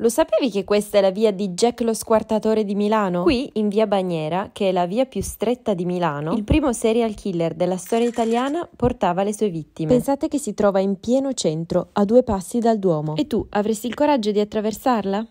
Lo sapevi che questa è la via di Jack lo squartatore di Milano? Qui, in via Bagnera, che è la via più stretta di Milano, il primo serial killer della storia italiana portava le sue vittime. Pensate che si trova in pieno centro, a due passi dal Duomo. E tu avresti il coraggio di attraversarla?